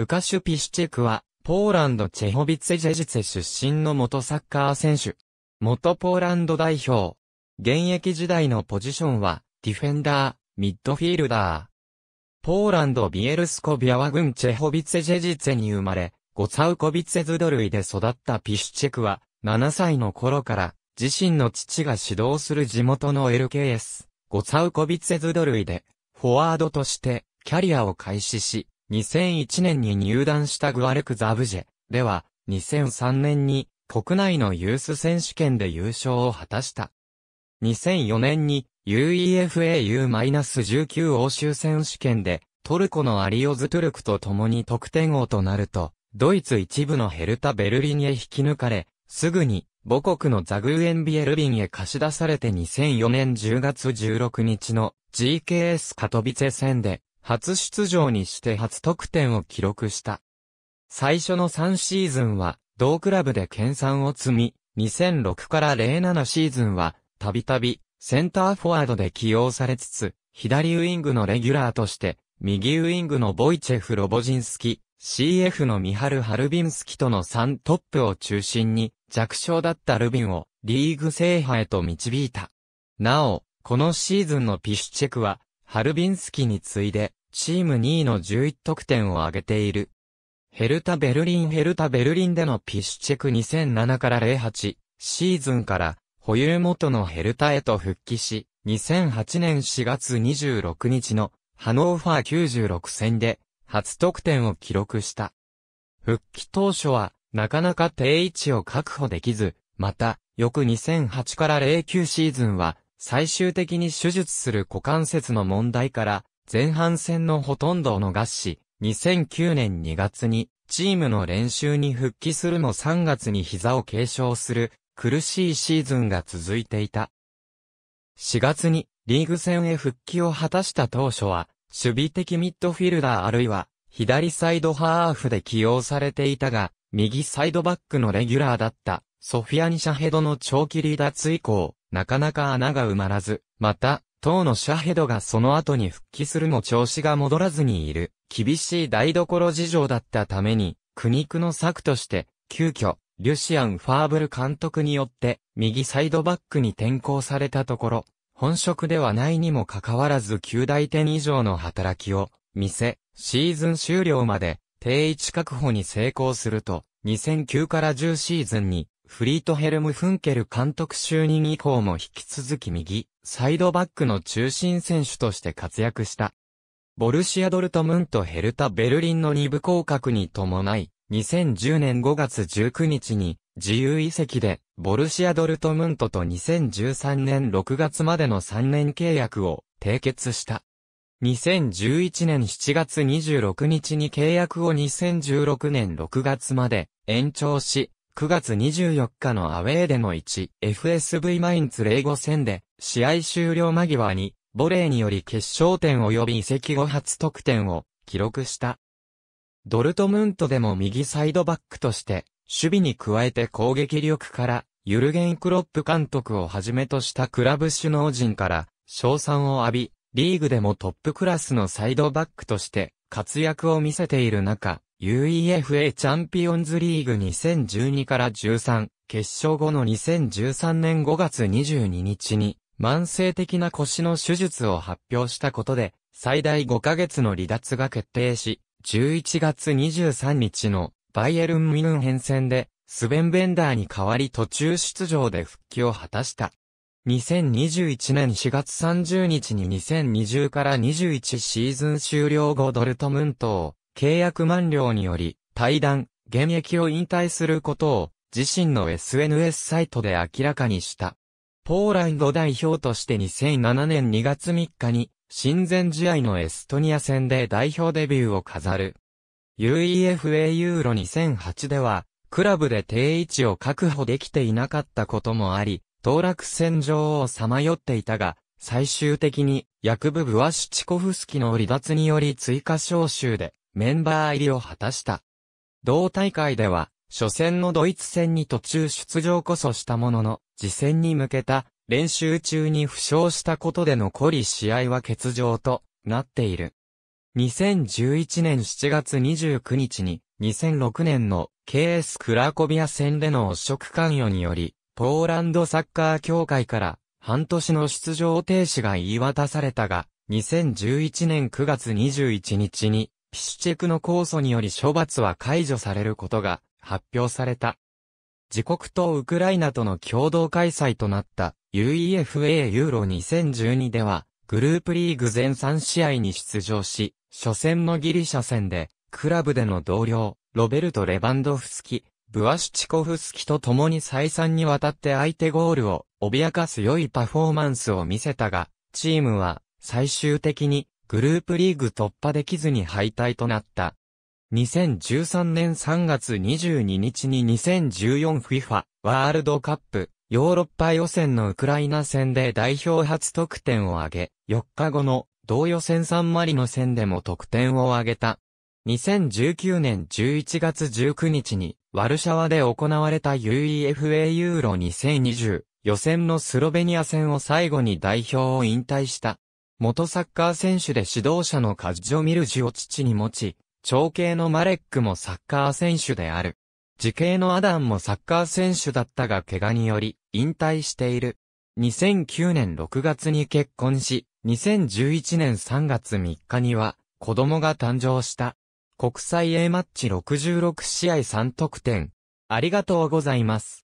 ウカシュピシチェクは、ポーランドチェホビツェジェジツェ出身の元サッカー選手。元ポーランド代表。現役時代のポジションは、ディフェンダー、ミッドフィールダー。ポーランドビエルスコビアは軍チェホビツェジェジツェに生まれ、ゴツァウコビツェズドルイで育ったピシチェクは、7歳の頃から、自身の父が指導する地元の LKS、ゴツァウコビツェズドルイで、フォワードとして、キャリアを開始し、2001年に入団したグアルク・ザブジェでは、2003年に国内のユース選手権で優勝を果たした。2004年に UEFAU-19 欧州選手権でトルコのアリオズ・トゥルクと共に得点王となると、ドイツ一部のヘルタ・ベルリンへ引き抜かれ、すぐに母国のザグーエンビエルビンへ貸し出されて2004年10月16日の GKS カトビツェ戦で初出場にして初得点を記録した。最初の3シーズンは、同クラブで研鑽を積み、2006から07シーズンは、たびたび、センターフォワードで起用されつつ、左ウイングのレギュラーとして、右ウイングのボイチェフ・ロボジンスキ、CF のミハル・ハルビンスキとの3トップを中心に、弱小だったルビンをリーグ制覇へと導いた。なお、このシーズンのピシュチェクは、ハルビンスキに次いで、チーム2位の11得点を挙げている。ヘルタ・ベルリンヘルタ・ベルリンでのピシュチェク2007から08シーズンから保有元のヘルタへと復帰し、2008年4月26日のハノーファー96戦で初得点を記録した。復帰当初はなかなか定位置を確保できず、また翌2008から09シーズンは最終的に手術する股関節の問題から前半戦のほとんどを逃し、2009年2月にチームの練習に復帰するも3月に膝を継承する苦しいシーズンが続いていた。4月にリーグ戦へ復帰を果たした当初は守備的ミッドフィルダーあるいは左サイドハーフで起用されていたが右サイドバックのレギュラーだったソフィアニシャヘドの長期離脱以降、なかなか穴が埋まらず、また、当のシャヘドがその後に復帰するも調子が戻らずにいる、厳しい台所事情だったために、苦肉の策として、急遽、リュシアン・ファーブル監督によって、右サイドバックに転向されたところ、本職ではないにもかかわらず9大点以上の働きを、見せ、シーズン終了まで、定位置確保に成功すると、2009から10シーズンに、フリートヘルム・フンケル監督就任以降も引き続き右、サイドバックの中心選手として活躍した。ボルシア・ドルトムント・ヘルタ・ベルリンの二部降格に伴い、2010年5月19日に自由移籍で、ボルシア・ドルトムントと2013年6月までの3年契約を締結した。2011年7月26日に契約を2016年6月まで延長し、9月24日のアウェーでの 1FSV マインツ05戦で、試合終了間際に、ボレーにより決勝点及び移籍後初得点を記録した。ドルトムントでも右サイドバックとして、守備に加えて攻撃力から、ユルゲン・クロップ監督をはじめとしたクラブ首脳陣から、賞賛を浴び、リーグでもトップクラスのサイドバックとして、活躍を見せている中、UEFA チャンピオンズリーグ2012から13、決勝後の2013年5月22日に、慢性的な腰の手術を発表したことで、最大5ヶ月の離脱が決定し、11月23日のバイエルン・ミュン編戦で、スベン・ベンダーに代わり途中出場で復帰を果たした。2021年4月30日に2020から21シーズン終了後ドルトムントを契約満了により、退団、現役を引退することを、自身の SNS サイトで明らかにした。ポーランド代表として2007年2月3日に、親善試合のエストニア戦で代表デビューを飾る。UEFA ユーロ2008では、クラブで定位置を確保できていなかったこともあり、当落戦場をさまよっていたが、最終的に、薬部ブワシチコフスキの離脱により追加招集で、メンバー入りを果たした。同大会では、初戦のドイツ戦に途中出場こそしたものの、次戦に向けた練習中に負傷したことで残り試合は欠場となっている。2011年7月29日に2006年の KS クラコビア戦での汚職関与により、ポーランドサッカー協会から半年の出場停止が言い渡されたが、2011年9月21日にピシチェクの控訴により処罰は解除されることが発表された。自国とウクライナとの共同開催となった UEFA ユーロ2012では、グループリーグ全3試合に出場し、初戦のギリシャ戦で、クラブでの同僚、ロベルト・レバンドフスキ、ブワシチコフスキと共に再三にわたって相手ゴールを脅かす良いパフォーマンスを見せたが、チームは最終的にグループリーグ突破できずに敗退となった。2013年3月22日に 2014FIFA ワールドカップヨーロッパ予選のウクライナ戦で代表初得点を挙げ、4日後の同予選3マリの戦でも得点を挙げた。2019年11月19日にワルシャワで行われた UEFA ユーロ2020予選のスロベニア戦を最後に代表を引退した。元サッカー選手で指導者のカッジョ・ミルジを父に持ち、長兄のマレックもサッカー選手である。時系のアダンもサッカー選手だったが怪我により、引退している。2009年6月に結婚し、2011年3月3日には、子供が誕生した。国際 A マッチ66試合3得点。ありがとうございます。